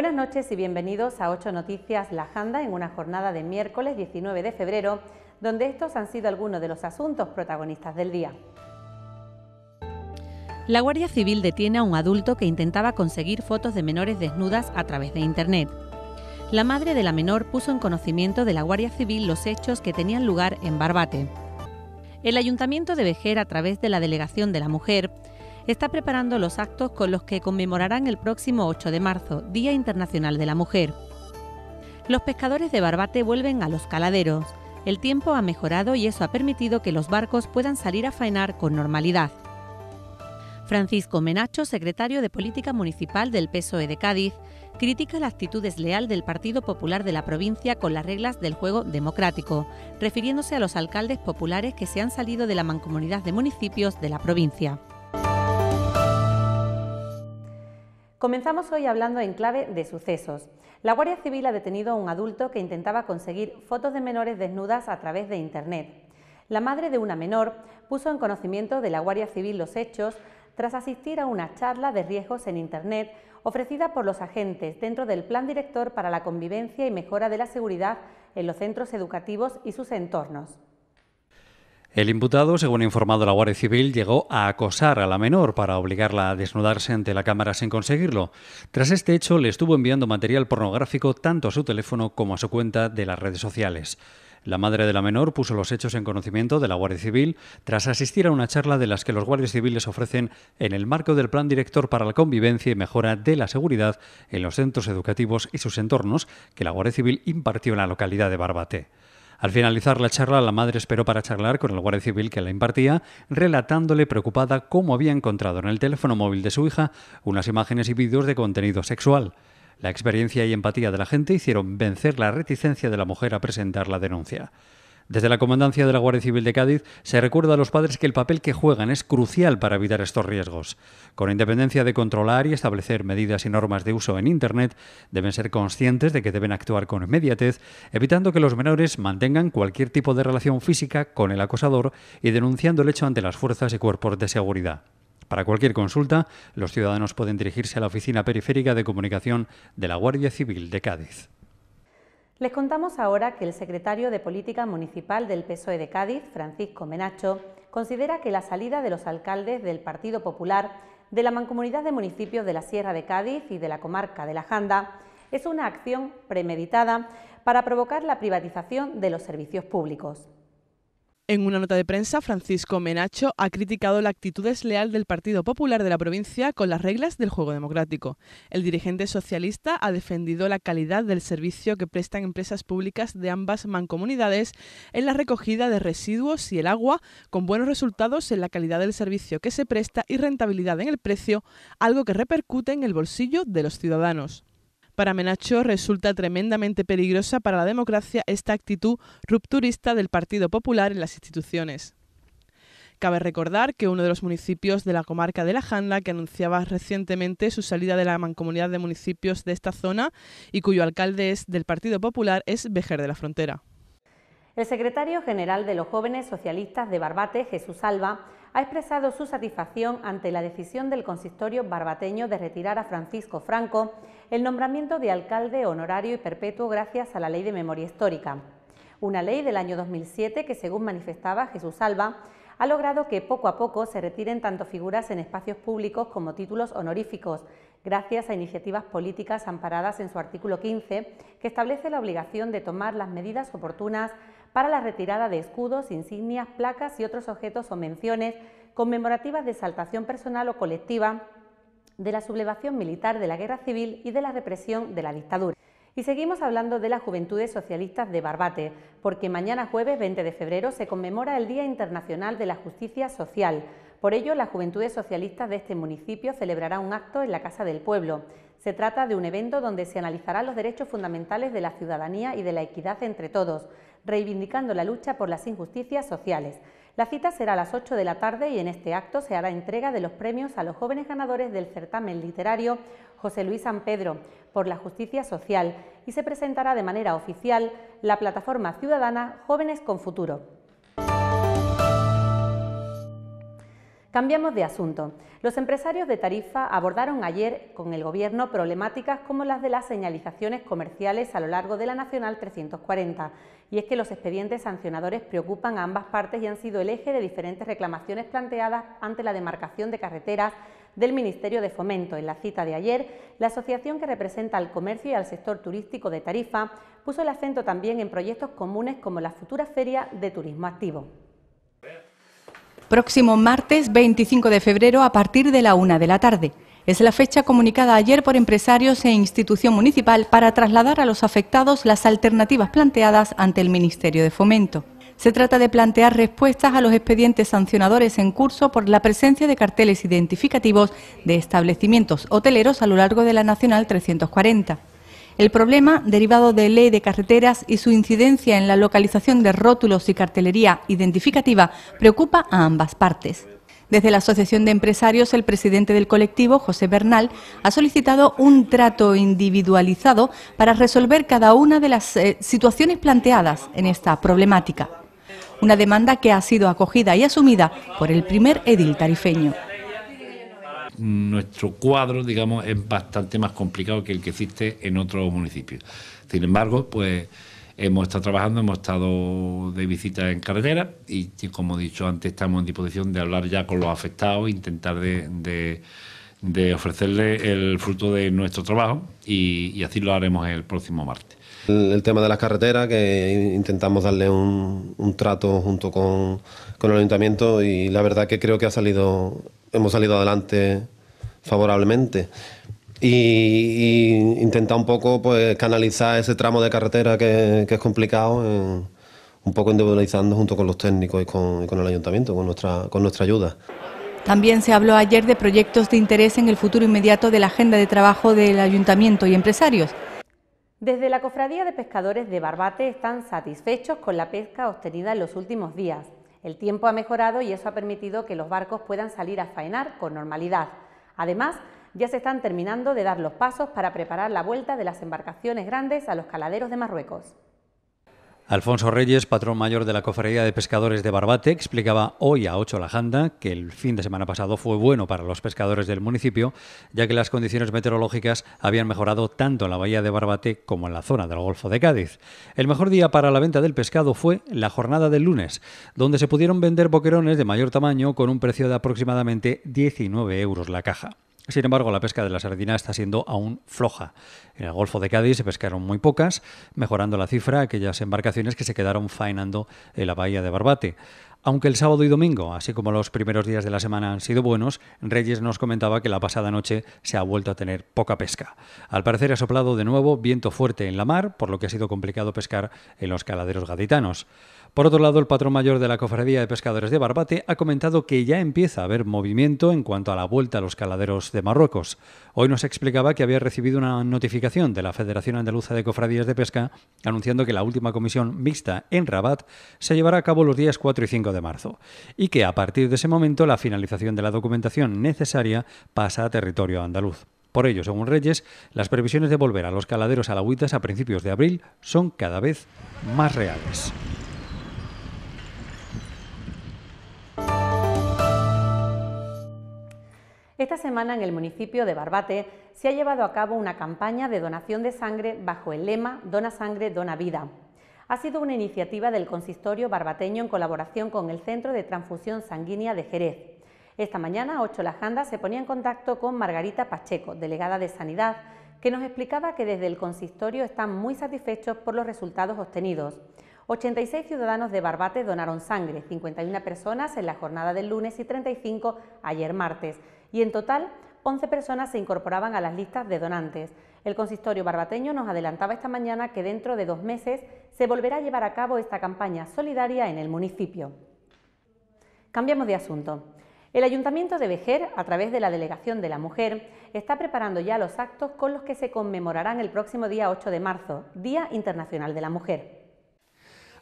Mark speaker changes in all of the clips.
Speaker 1: Buenas noches y bienvenidos a 8 Noticias La Janda en una jornada de miércoles 19 de febrero, donde estos han sido algunos de los asuntos protagonistas del día. La Guardia Civil detiene a un adulto que intentaba conseguir fotos de menores desnudas a través de Internet. La madre de la menor puso en conocimiento de la Guardia Civil los hechos que tenían lugar en Barbate. El Ayuntamiento de Vejer, a través de la Delegación de la Mujer, está preparando los actos con los que conmemorarán el próximo 8 de marzo, Día Internacional de la Mujer. Los pescadores de Barbate vuelven a los caladeros. El tiempo ha mejorado y eso ha permitido que los barcos puedan salir a faenar con normalidad. Francisco Menacho, secretario de Política Municipal del PSOE de Cádiz, critica la actitud desleal del Partido Popular de la provincia con las reglas del juego democrático, refiriéndose a los alcaldes populares que se han salido de la mancomunidad de municipios de la provincia. Comenzamos hoy hablando en clave de sucesos. La Guardia Civil ha detenido a un adulto que intentaba conseguir fotos de menores desnudas a través de Internet. La madre de una menor puso en conocimiento de la Guardia Civil los hechos tras asistir a una charla de riesgos en Internet ofrecida por los agentes dentro del Plan Director para la Convivencia y Mejora de la Seguridad en los centros educativos y sus entornos.
Speaker 2: El imputado, según ha informado la Guardia Civil, llegó a acosar a la menor para obligarla a desnudarse ante la cámara sin conseguirlo. Tras este hecho, le estuvo enviando material pornográfico tanto a su teléfono como a su cuenta de las redes sociales. La madre de la menor puso los hechos en conocimiento de la Guardia Civil tras asistir a una charla de las que los guardias civiles ofrecen en el marco del Plan Director para la Convivencia y Mejora de la Seguridad en los centros educativos y sus entornos que la Guardia Civil impartió en la localidad de Barbate. Al finalizar la charla, la madre esperó para charlar con el guardia civil que la impartía, relatándole preocupada cómo había encontrado en el teléfono móvil de su hija unas imágenes y vídeos de contenido sexual. La experiencia y empatía de la gente hicieron vencer la reticencia de la mujer a presentar la denuncia. Desde la Comandancia de la Guardia Civil de Cádiz se recuerda a los padres que el papel que juegan es crucial para evitar estos riesgos. Con independencia de controlar y establecer medidas y normas de uso en Internet, deben ser conscientes de que deben actuar con inmediatez, evitando que los menores mantengan cualquier tipo de relación física con el acosador y denunciando el hecho ante las fuerzas y cuerpos de seguridad. Para cualquier consulta, los ciudadanos pueden dirigirse a la Oficina Periférica de Comunicación de la Guardia Civil de Cádiz.
Speaker 1: Les contamos ahora que el secretario de Política Municipal del PSOE de Cádiz, Francisco Menacho, considera que la salida de los alcaldes del Partido Popular de la Mancomunidad de Municipios de la Sierra de Cádiz y de la comarca de la Janda es una acción premeditada para provocar la privatización de los servicios
Speaker 3: públicos. En una nota de prensa, Francisco Menacho ha criticado la actitud desleal del Partido Popular de la provincia con las reglas del juego democrático. El dirigente socialista ha defendido la calidad del servicio que prestan empresas públicas de ambas mancomunidades en la recogida de residuos y el agua, con buenos resultados en la calidad del servicio que se presta y rentabilidad en el precio, algo que repercute en el bolsillo de los ciudadanos. Para Menacho resulta tremendamente peligrosa para la democracia esta actitud rupturista del Partido Popular en las instituciones. Cabe recordar que uno de los municipios de la comarca de La Janda, que anunciaba recientemente su salida de la mancomunidad de municipios de esta zona y cuyo alcalde es del Partido Popular, es Vejer de la Frontera.
Speaker 1: El secretario general de los jóvenes socialistas de Barbate, Jesús Alba, ha expresado su satisfacción ante la decisión del consistorio barbateño de retirar a Francisco Franco el nombramiento de alcalde honorario y perpetuo gracias a la Ley de Memoria Histórica, una ley del año 2007 que, según manifestaba Jesús Alba, ha logrado que poco a poco se retiren tanto figuras en espacios públicos como títulos honoríficos, gracias a iniciativas políticas amparadas en su artículo 15, que establece la obligación de tomar las medidas oportunas para la retirada de escudos, insignias, placas y otros objetos o menciones conmemorativas de exaltación personal o colectiva de la sublevación militar de la guerra civil y de la represión de la dictadura. Y seguimos hablando de las Juventudes Socialistas de Barbate, porque mañana jueves 20 de febrero se conmemora el Día Internacional de la Justicia Social. Por ello, las Juventudes Socialistas de este municipio celebrará un acto en la Casa del Pueblo. Se trata de un evento donde se analizarán los derechos fundamentales de la ciudadanía y de la equidad entre todos, reivindicando la lucha por las injusticias sociales. La cita será a las 8 de la tarde y en este acto se hará entrega de los premios a los jóvenes ganadores del certamen literario José Luis San Pedro por la justicia social y se presentará de manera oficial la plataforma ciudadana Jóvenes con Futuro. Cambiamos de asunto. Los empresarios de Tarifa abordaron ayer con el Gobierno problemáticas como las de las señalizaciones comerciales a lo largo de la Nacional 340. Y es que los expedientes sancionadores preocupan a ambas partes y han sido el eje de diferentes reclamaciones planteadas ante la demarcación de carreteras del Ministerio de Fomento. En la cita de ayer, la asociación que representa al comercio y al sector turístico de Tarifa puso el acento también en proyectos comunes como la futura Feria de Turismo Activo
Speaker 4: próximo martes 25 de febrero a partir de la una de la tarde. Es la fecha comunicada ayer por empresarios e institución municipal para trasladar a los afectados las alternativas planteadas ante el Ministerio de Fomento. Se trata de plantear respuestas a los expedientes sancionadores en curso por la presencia de carteles identificativos de establecimientos hoteleros a lo largo de la Nacional 340. El problema, derivado de ley de carreteras y su incidencia en la localización de rótulos y cartelería identificativa, preocupa a ambas partes. Desde la Asociación de Empresarios, el presidente del colectivo, José Bernal, ha solicitado un trato individualizado para resolver cada una de las eh, situaciones planteadas en esta problemática. Una demanda que ha sido acogida y asumida por el primer edil tarifeño
Speaker 5: nuestro cuadro, digamos, es bastante más complicado que el que existe en otros municipios. Sin embargo, pues hemos estado trabajando, hemos estado de visita en carretera y, como he dicho antes, estamos en disposición de hablar ya con los afectados, intentar
Speaker 2: de, de, ofrecerles el fruto de nuestro trabajo y, así lo haremos el próximo martes. El, tema de las carreteras, que intentamos darle un, un trato junto con, con el ayuntamiento y la verdad que creo que ha salido hemos salido adelante favorablemente. Y, intentar un poco pues, canalizar ese tramo de carretera que, es complicado, eh, un poco individualizando junto con los técnicos y con, el ayuntamiento, con nuestra, con nuestra ayuda.
Speaker 4: También se habló ayer de proyectos de interés en el futuro inmediato de la agenda de trabajo del ayuntamiento y empresarios.
Speaker 1: Desde la Cofradía de Pescadores de Barbate están satisfechos con la pesca obtenida en los últimos días. El tiempo ha mejorado y eso ha permitido que los barcos puedan salir a faenar con normalidad. Además, ya se están terminando de dar los pasos para preparar la vuelta de las embarcaciones grandes a los caladeros de Marruecos.
Speaker 2: Alfonso Reyes, patrón mayor de la Cofradía de Pescadores de Barbate, explicaba hoy a 8 la Janda que el fin de semana pasado fue bueno para los pescadores del municipio, ya que las condiciones meteorológicas habían mejorado tanto en la bahía de Barbate como en la zona del Golfo de Cádiz. El mejor día para la venta del pescado fue la jornada del lunes, donde se pudieron vender boquerones de mayor tamaño con un precio de aproximadamente 19 euros la caja. Sin embargo, la pesca de la sardina está siendo aún floja. En el Golfo de Cádiz se pescaron muy pocas, mejorando la cifra aquellas embarcaciones que se quedaron faenando en la bahía de Barbate. Aunque el sábado y domingo, así como los primeros días de la semana han sido buenos, Reyes nos comentaba que la pasada noche se ha vuelto a tener poca pesca. Al parecer ha soplado de nuevo viento fuerte en la mar, por lo que ha sido complicado pescar en los caladeros gaditanos. Por otro lado, el patrón mayor de la Cofradía de Pescadores de Barbate ha comentado que ya empieza a haber movimiento en cuanto a la vuelta a los caladeros de Marruecos. Hoy nos explicaba que había recibido una notificación de la Federación Andaluza de Cofradías de Pesca anunciando que la última comisión mixta en Rabat se llevará a cabo los días 4 y 5 de de marzo, y que a partir de ese momento la finalización de la documentación necesaria pasa a territorio andaluz. Por ello, según Reyes, las previsiones de volver a los caladeros alagüitas a principios de abril son cada vez más reales.
Speaker 1: Esta semana en el municipio de Barbate se ha llevado a cabo una campaña de donación de sangre bajo el lema Dona sangre, dona vida ha sido una iniciativa del consistorio barbateño en colaboración con el Centro de Transfusión Sanguínea de Jerez. Esta mañana, Ocho Lajanda se ponía en contacto con Margarita Pacheco, delegada de Sanidad, que nos explicaba que desde el consistorio están muy satisfechos por los resultados obtenidos. 86 ciudadanos de Barbate donaron sangre, 51 personas en la jornada del lunes y 35 ayer martes, y en total 11 personas se incorporaban a las listas de donantes. El consistorio barbateño nos adelantaba esta mañana que dentro de dos meses se volverá a llevar a cabo esta campaña solidaria en el municipio. Cambiamos de asunto. El Ayuntamiento de Vejer, a través de la Delegación de la Mujer, está preparando ya los actos con los que se conmemorarán el próximo día 8 de marzo, Día Internacional de la Mujer.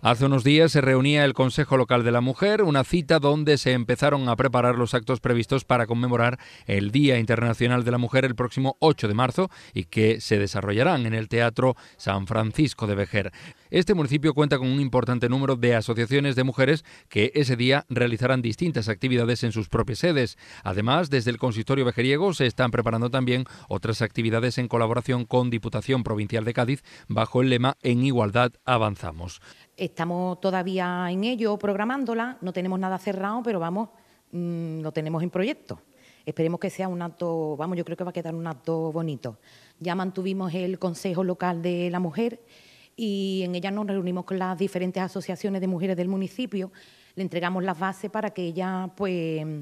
Speaker 5: Hace unos días se reunía el Consejo Local de la Mujer, una cita donde se empezaron a preparar los actos previstos para conmemorar el Día Internacional de la Mujer el próximo 8 de marzo y que se desarrollarán en el Teatro San Francisco de Vejer. Este municipio cuenta con un importante número de asociaciones de mujeres que ese día realizarán distintas actividades en sus propias sedes. Además, desde el Consistorio Vejeriego se están preparando también otras actividades en colaboración con Diputación Provincial de Cádiz bajo el lema En igualdad avanzamos.
Speaker 6: Estamos todavía en ello programándola, no tenemos nada cerrado, pero vamos, mm, lo tenemos en proyecto. Esperemos que sea un acto, vamos, yo creo que va a quedar un acto bonito. Ya mantuvimos el Consejo Local de la Mujer y en ella nos reunimos con las diferentes asociaciones de mujeres del municipio, le entregamos las bases para que ellas pues mm,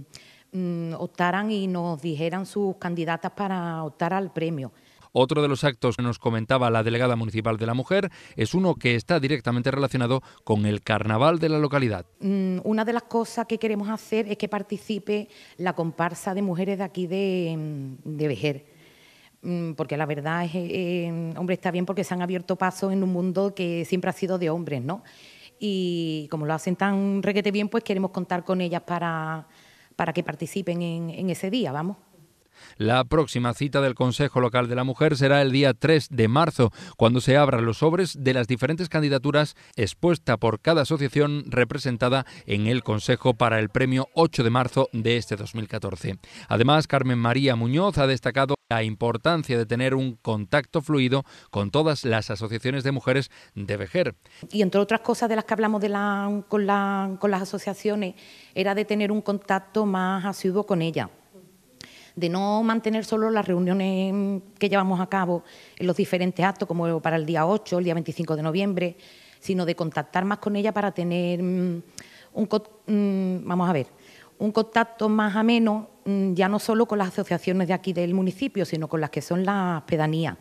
Speaker 6: mm, optaran y nos dijeran sus candidatas para optar al premio.
Speaker 5: Otro de los actos que nos comentaba la delegada municipal de la mujer es uno que está directamente relacionado con el carnaval de la localidad.
Speaker 6: Mm, una de las cosas que queremos hacer es que participe la comparsa de mujeres de aquí de, mm, de Vejer mm, porque la verdad es, eh, eh, hombre, está bien porque se han abierto pasos en un mundo que siempre ha sido de hombres, ¿no? Y como lo hacen tan requete bien, pues queremos contar con ellas para, para que participen en ese día, vamos.
Speaker 5: La próxima cita del Consejo Local de la Mujer será el día 3 de marzo, cuando se abran los sobres de las diferentes candidaturas expuestas por cada asociación representada en el Consejo para el premio 8 de marzo de este 2014. Además, Carmen María Muñoz ha destacado la importancia de tener un contacto fluido con todas las asociaciones de mujeres de Vejer.
Speaker 6: Y entre otras cosas de las que hablamos con, con las asociaciones, era de tener un contacto más asiduo con ellas de no mantener solo las reuniones que llevamos a cabo en los diferentes actos, como para el día 8, el día 25 de noviembre, sino de contactar más con ella para tener mm, un, mm, vamos a ver, un contacto más ameno, mm, ya no solo con las asociaciones de aquí del municipio, sino con las que son las pedanías,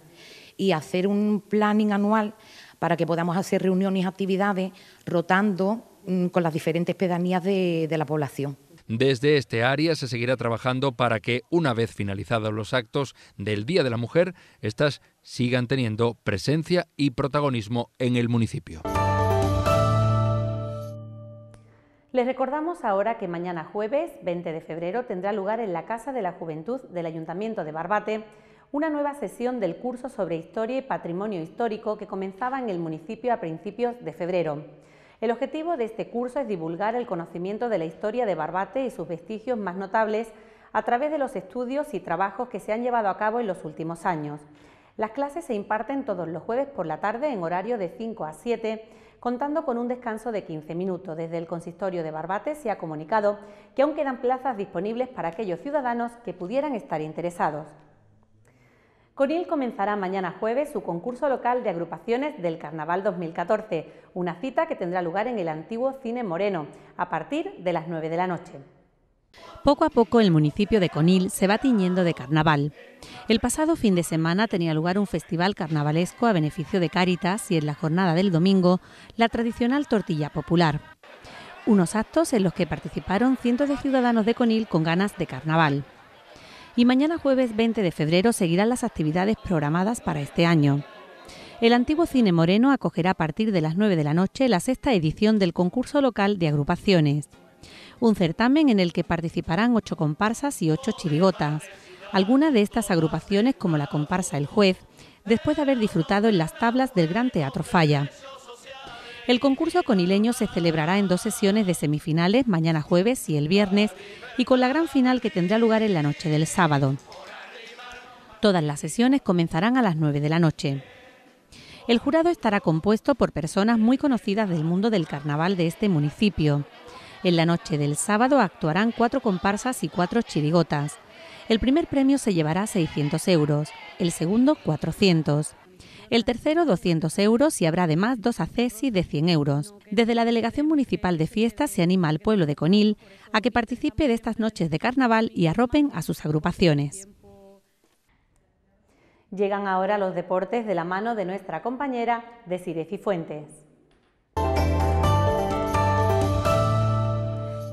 Speaker 6: y hacer un planning anual para que podamos hacer reuniones y actividades rotando con las diferentes pedanías de la población.
Speaker 5: Desde este área se seguirá trabajando para que, una vez finalizados los actos del Día de la Mujer, estas sigan teniendo presencia y protagonismo en el municipio.
Speaker 1: Les recordamos ahora que mañana jueves 20 de febrero tendrá lugar en la Casa de la Juventud del Ayuntamiento de Barbate una nueva sesión del curso sobre historia y patrimonio histórico que comenzaba en el municipio a principios de febrero. El objetivo de este curso es divulgar el conocimiento de la historia de Barbate y sus vestigios más notables a través de los estudios y trabajos que se han llevado a cabo en los últimos años. Las clases se imparten todos los jueves por la tarde en horario de 5 a 7, contando con un descanso de 15 minutos. Desde el consistorio de Barbate se ha comunicado que aún quedan plazas disponibles para aquellos ciudadanos que pudieran estar interesados. Conil comenzará mañana jueves su concurso local de agrupaciones del Carnaval 2014, una cita que tendrá lugar en el antiguo Cine Moreno, a partir de las 9 de la noche. Poco a poco el municipio de Conil se va tiñendo de carnaval. El pasado fin de semana tenía lugar un festival carnavalesco a beneficio de Cáritas y en la jornada del domingo la tradicional tortilla popular. Unos actos en los que participaron cientos de ciudadanos de Conil con ganas de carnaval y mañana jueves 20 de febrero seguirán las actividades programadas para este año. El antiguo Cine Moreno acogerá a partir de las 9 de la noche la sexta edición del concurso local de agrupaciones. Un certamen en el que participarán ocho comparsas y ocho chirigotas. Algunas de estas agrupaciones, como la comparsa El Juez, después de haber disfrutado en las tablas del Gran Teatro Falla. El concurso conileño se celebrará en dos sesiones de semifinales, mañana jueves y el viernes, y con la gran final que tendrá lugar en la noche del sábado. Todas las sesiones comenzarán a las 9 de la noche. El jurado estará compuesto por personas muy conocidas del mundo del carnaval de este municipio. En la noche del sábado actuarán cuatro comparsas y cuatro chirigotas. El primer premio se llevará 600 euros, el segundo 400. El tercero, 200 euros y habrá además dos accesis de 100 euros. Desde la Delegación Municipal de Fiestas se anima al pueblo de Conil a que participe de estas noches de carnaval y arropen a sus agrupaciones. Llegan ahora los deportes de la mano de nuestra compañera Desiree Fuentes.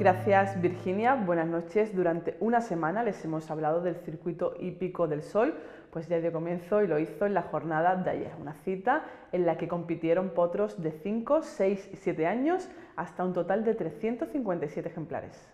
Speaker 3: Gracias Virginia, buenas noches. Durante una semana les hemos hablado del circuito hípico del sol, pues ya dio comienzo y lo hizo en la jornada de ayer, una cita en la que compitieron potros de 5, 6 y 7 años hasta un total de 357 ejemplares.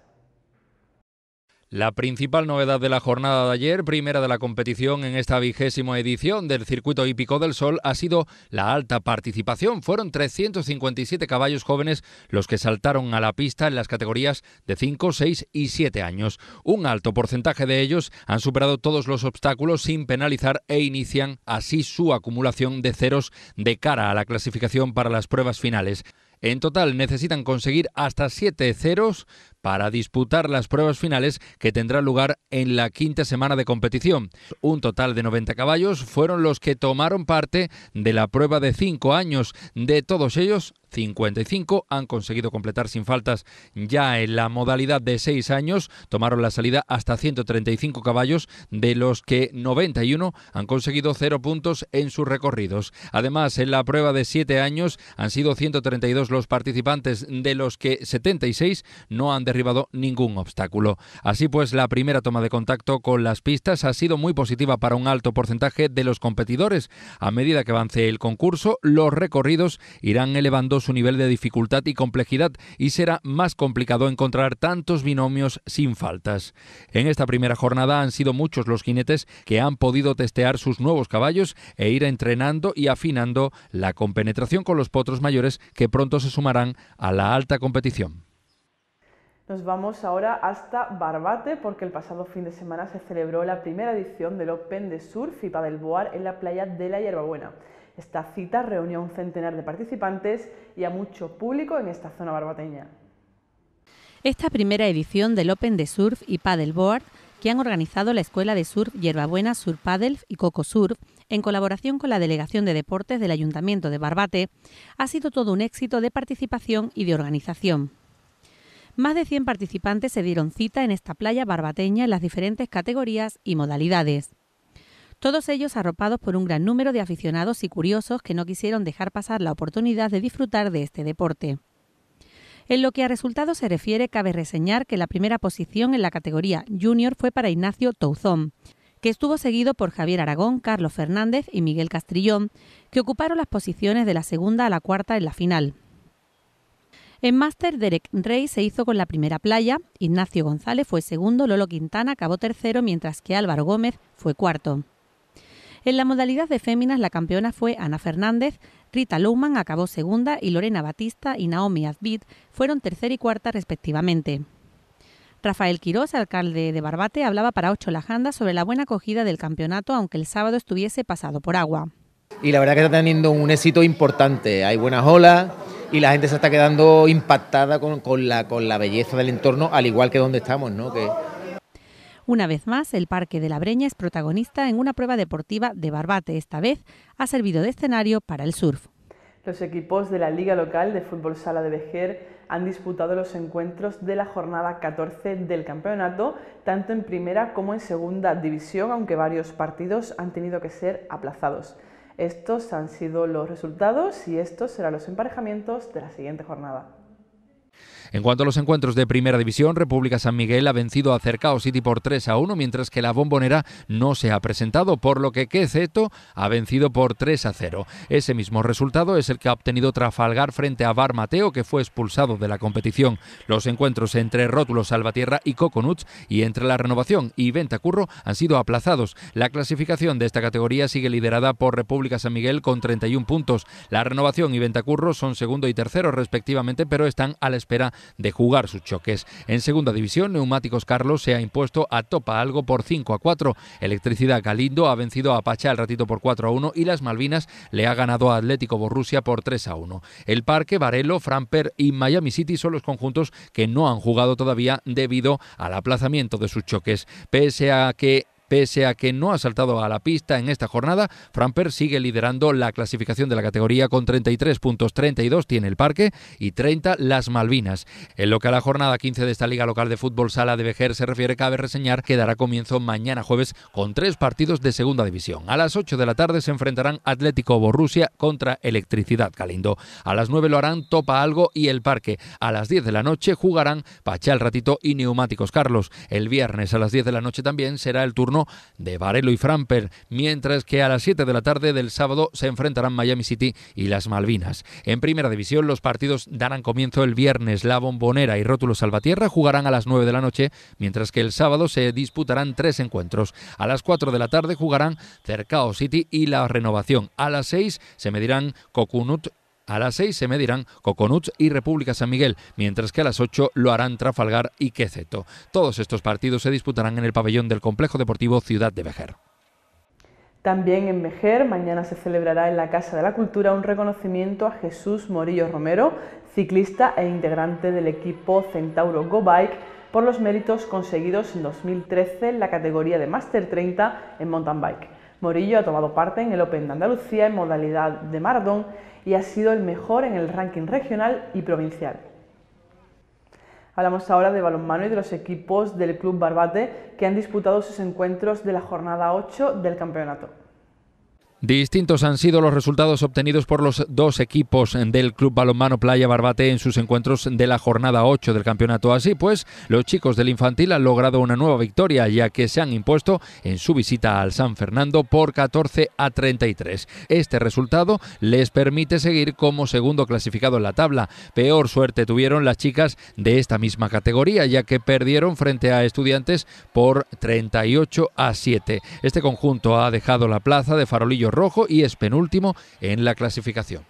Speaker 5: La principal novedad de la jornada de ayer, primera de la competición en esta vigésima edición del Circuito Hípico del Sol, ha sido la alta participación. Fueron 357 caballos jóvenes los que saltaron a la pista en las categorías de 5, 6 y 7 años. Un alto porcentaje de ellos han superado todos los obstáculos sin penalizar e inician así su acumulación de ceros de cara a la clasificación para las pruebas finales. En total necesitan conseguir hasta 7 ceros para disputar las pruebas finales que tendrán lugar en la quinta semana de competición. Un total de 90 caballos fueron los que tomaron parte de la prueba de 5 años. De todos ellos, 55 han conseguido completar sin faltas ya en la modalidad de 6 años. Tomaron la salida hasta 135 caballos, de los que 91 han conseguido 0 puntos en sus recorridos. Además, en la prueba de 7 años han sido 132 los participantes, de los que 76 no han ningún obstáculo. Así pues, la primera toma de contacto con las pistas ha sido muy positiva para un alto porcentaje de los competidores. A medida que avance el concurso, los recorridos irán elevando su nivel de dificultad y complejidad y será más complicado encontrar tantos binomios sin faltas. En esta primera jornada han sido muchos los jinetes que han podido testear sus nuevos caballos e ir entrenando y afinando la compenetración con los potros mayores que pronto se sumarán a la alta competición.
Speaker 3: Nos vamos ahora hasta Barbate porque el pasado fin de semana se celebró la primera edición del Open de Surf y Paddleboard en la playa de la Hierbabuena. Esta cita reunió a un centenar de participantes y a mucho público en esta zona barbateña.
Speaker 1: Esta primera edición del Open de Surf y Paddleboard que han organizado la Escuela de Surf Hierbabuena, Surf Paddle y Coco Surf en colaboración con la Delegación de Deportes del Ayuntamiento de Barbate, ha sido todo un éxito de participación y de organización. Más de 100 participantes se dieron cita en esta playa barbateña en las diferentes categorías y modalidades. Todos ellos arropados por un gran número de aficionados y curiosos que no quisieron dejar pasar la oportunidad de disfrutar de este deporte. En lo que a resultados se refiere, cabe reseñar que la primera posición en la categoría junior fue para Ignacio Touzón, que estuvo seguido por Javier Aragón, Carlos Fernández y Miguel Castrillón, que ocuparon las posiciones de la segunda a la cuarta en la final. En máster, Derek Rey se hizo con la primera playa, Ignacio González fue segundo, Lolo Quintana acabó tercero, mientras que Álvaro Gómez fue cuarto. En la modalidad de féminas, la campeona fue Ana Fernández, Rita Lohmann acabó segunda y Lorena Batista y Naomi Azbid fueron tercera y cuarta respectivamente. Rafael Quirós, alcalde de Barbate, hablaba para Ocho La Janda sobre la buena acogida del campeonato, aunque el sábado estuviese pasado por agua.
Speaker 3: Y la verdad que está teniendo un éxito importante. Hay buenas olas, y la gente se está quedando impactada con, la, belleza del entorno, al igual que donde estamos, ¿no?
Speaker 1: Una vez más, el Parque de la Breña es protagonista en una prueba deportiva de barbate. Esta vez ha servido de escenario para el surf.
Speaker 3: Los equipos de la Liga Local de Fútbol Sala de Vejer han disputado los encuentros de la jornada 14 del campeonato, tanto en primera como en segunda división, aunque varios partidos han tenido que ser aplazados. Estos han sido los resultados y estos serán los emparejamientos de la siguiente jornada.
Speaker 5: En cuanto a los encuentros de Primera División, República San Miguel ha vencido a Cercao City por 3 a 1, mientras que la Bombonera no se ha presentado, por lo que Queceto ha vencido por 3 a 0. Ese mismo resultado es el que ha obtenido Trafalgar frente a Bar Mateo, que fue expulsado de la competición. Los encuentros entre Rótulo Salvatierra y Coconuts y entre la Renovación y Ventacurro han sido aplazados. La clasificación de esta categoría sigue liderada por República San Miguel con 31 puntos. La Renovación y Ventacurro son segundo y tercero respectivamente, pero están a la espera de jugar sus choques. En segunda división, Neumáticos Carlos se ha impuesto a Topa Algo por 5 a 4. Electricidad Galindo ha vencido a Pacha al ratito por 4 a 1 y las Malvinas le ha ganado a Atlético Borrusia por 3 a 1. El Parque, Varelo, Framper y Miami City son los conjuntos que no han jugado todavía debido al aplazamiento de sus choques. Pese a que Pese a que no ha saltado a la pista en esta jornada, Framper sigue liderando la clasificación de la categoría con 33 puntos, 32 tiene el Parque y 30 las Malvinas. En lo que a la jornada 15 de esta Liga Local de Fútbol Sala de Vejer se refiere, cabe reseñar que dará comienzo mañana jueves con tres partidos de segunda división. A las 8 de la tarde se enfrentarán Atlético Borrusia contra Electricidad Calindo. A las 9 lo harán Topa Algo y El Parque. A las 10 de la noche jugarán Pachal Ratito y Neumáticos Carlos. El viernes a las 10 de la noche también será el turno de Varelo y Framper, mientras que a las 7 de la tarde del sábado se enfrentarán Miami City y las Malvinas. En primera división los partidos darán comienzo el viernes. La Bombonera y Rótulo Salvatierra jugarán a las 9 de la noche, mientras que el sábado se disputarán tres encuentros. A las 4 de la tarde jugarán Cercao City y La Renovación. A las 6 se medirán Cocunut, a las 6 se medirán Coconuts y República San Miguel, mientras que a las 8 lo harán Trafalgar y Queceto. Todos estos partidos se disputarán en el pabellón del Complejo Deportivo Ciudad de Vejer.
Speaker 3: También en Mejer mañana se celebrará en la Casa de la Cultura un reconocimiento a Jesús Morillo Romero, ciclista e integrante del equipo Centauro Go Bike, por los méritos conseguidos en 2013 en la categoría de Master 30 en mountain bike. Morillo ha tomado parte en el Open de Andalucía en modalidad de maradón y ha sido el mejor en el ranking regional y provincial. Hablamos ahora de balonmano y de los equipos del Club Barbate que han disputado sus encuentros de la jornada 8 del campeonato.
Speaker 5: Distintos han sido los resultados obtenidos por los dos equipos del Club Balonmano Playa Barbate en sus encuentros de la jornada 8 del campeonato. Así pues, los chicos del infantil han logrado una nueva victoria ya que se han impuesto en su visita al San Fernando por 14 a 33. Este resultado les permite seguir como segundo clasificado en la tabla. Peor suerte tuvieron las chicas de esta misma categoría ya que perdieron frente a estudiantes por 38 a 7. Este conjunto ha dejado la plaza de farolillo rojo y es penúltimo en la clasificación.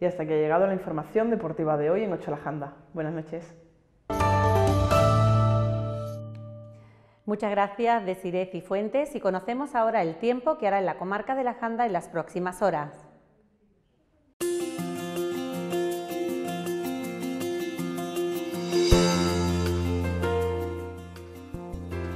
Speaker 3: Y hasta aquí ha llegado la información deportiva de hoy en Ocho la Janda. Buenas noches.
Speaker 1: Muchas gracias, y Cifuentes, y conocemos ahora el tiempo que hará en la comarca de la Janda en las próximas horas.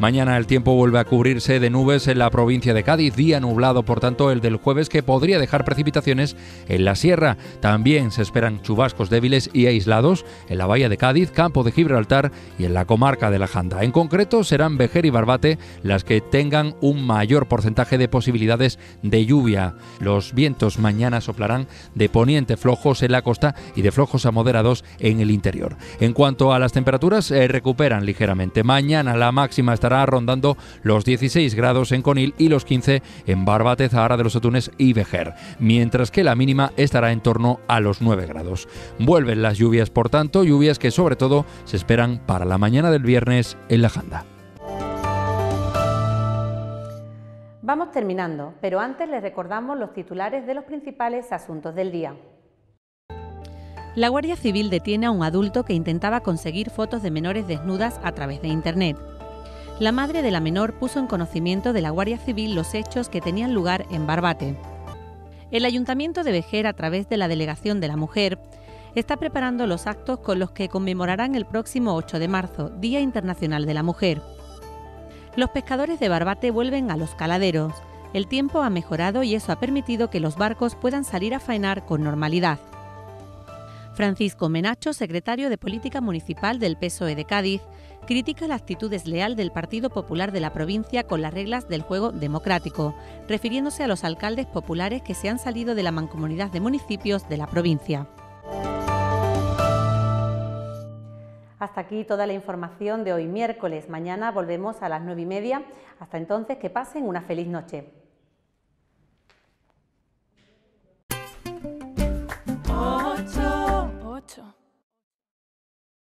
Speaker 5: Mañana el tiempo vuelve a cubrirse de nubes en la provincia de Cádiz, día nublado, por tanto, el del jueves que podría dejar precipitaciones en la sierra. También se esperan chubascos débiles y aislados en la bahía de Cádiz, campo de Gibraltar y en la comarca de la Janda. En concreto, serán Vejer y Barbate las que tengan un mayor porcentaje de posibilidades de lluvia. Los vientos mañana soplarán de poniente flojos en la costa y de flojos a moderados en el interior. En cuanto a las temperaturas, se eh, recuperan ligeramente. Mañana la máxima está estará rondando los 16 grados en Conil y los 15 en Barbate, Zahara de los Atunes y Vejer, mientras que la mínima estará en torno a los 9 grados. Vuelven las lluvias, por tanto, lluvias que sobre todo se esperan para la mañana del viernes en la Janda.
Speaker 1: Vamos terminando, pero antes les recordamos los titulares de los principales asuntos del día. La Guardia Civil detiene a un adulto que intentaba conseguir fotos de menores desnudas a través de Internet la madre de la menor puso en conocimiento de la Guardia Civil los hechos que tenían lugar en Barbate. El Ayuntamiento de Vejer, a través de la Delegación de la Mujer, está preparando los actos con los que conmemorarán el próximo 8 de marzo, Día Internacional de la Mujer. Los pescadores de Barbate vuelven a los caladeros. El tiempo ha mejorado y eso ha permitido que los barcos puedan salir a faenar con normalidad. Francisco Menacho, secretario de Política Municipal del PSOE de Cádiz, critica la actitud desleal del Partido Popular de la provincia con las reglas del juego democrático, refiriéndose a los alcaldes populares que se han salido de la mancomunidad de municipios de la provincia. Hasta aquí toda la información de hoy miércoles. Mañana volvemos a las nueve y media. Hasta entonces, que pasen una feliz noche.